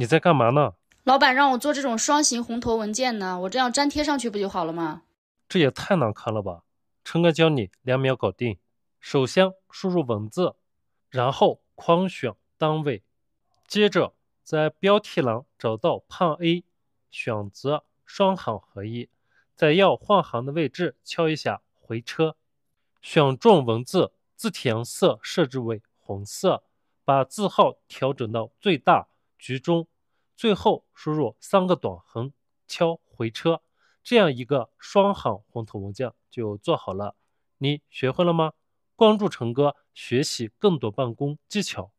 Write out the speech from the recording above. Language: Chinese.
你在干嘛呢？老板让我做这种双行红头文件呢，我这样粘贴上去不就好了吗？这也太难看了吧！陈哥教你两秒搞定：首先输入文字，然后框选单位，接着在标题栏找到“胖 A”，选择双行合一，在要换行的位置敲一下回车，选中文字，字体颜色设置为红色，把字号调整到最大。局中，最后输入三个短横，敲回车，这样一个双行红头文件就做好了。你学会了吗？关注成哥，学习更多办公技巧。